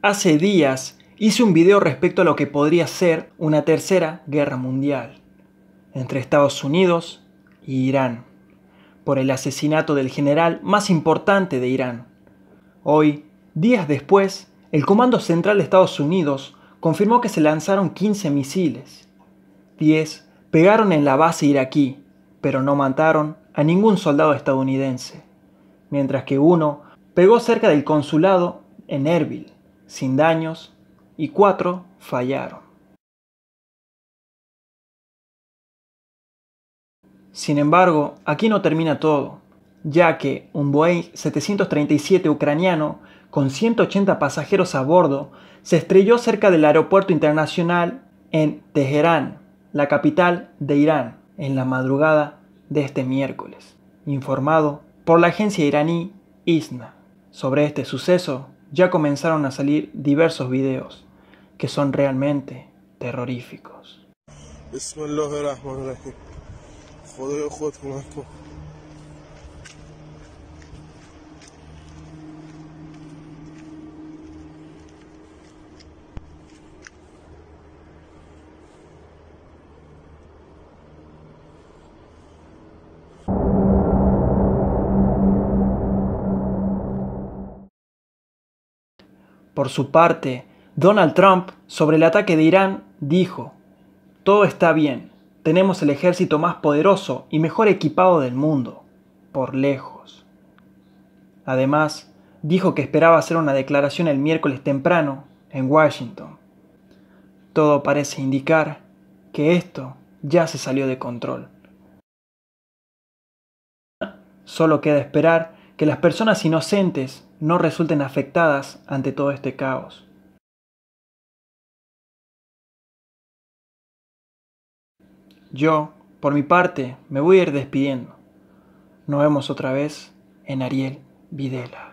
hace días hice un video respecto a lo que podría ser una tercera guerra mundial entre Estados Unidos y Irán, por el asesinato del general más importante de Irán. Hoy, días después, el Comando Central de Estados Unidos confirmó que se lanzaron 15 misiles. 10 pegaron en la base iraquí, pero no mataron a ningún soldado estadounidense, mientras que uno pegó cerca del consulado en Erbil sin daños y cuatro fallaron. Sin embargo, aquí no termina todo, ya que un Boeing 737 ucraniano con 180 pasajeros a bordo se estrelló cerca del aeropuerto internacional en Teherán, la capital de Irán, en la madrugada de este miércoles, informado por la agencia iraní ISNA. Sobre este suceso, ya comenzaron a salir diversos videos que son realmente terroríficos. Por su parte, Donald Trump, sobre el ataque de Irán, dijo, Todo está bien, tenemos el ejército más poderoso y mejor equipado del mundo, por lejos. Además, dijo que esperaba hacer una declaración el miércoles temprano en Washington. Todo parece indicar que esto ya se salió de control. Solo queda esperar que las personas inocentes no resulten afectadas ante todo este caos. Yo, por mi parte, me voy a ir despidiendo. Nos vemos otra vez en Ariel Videla.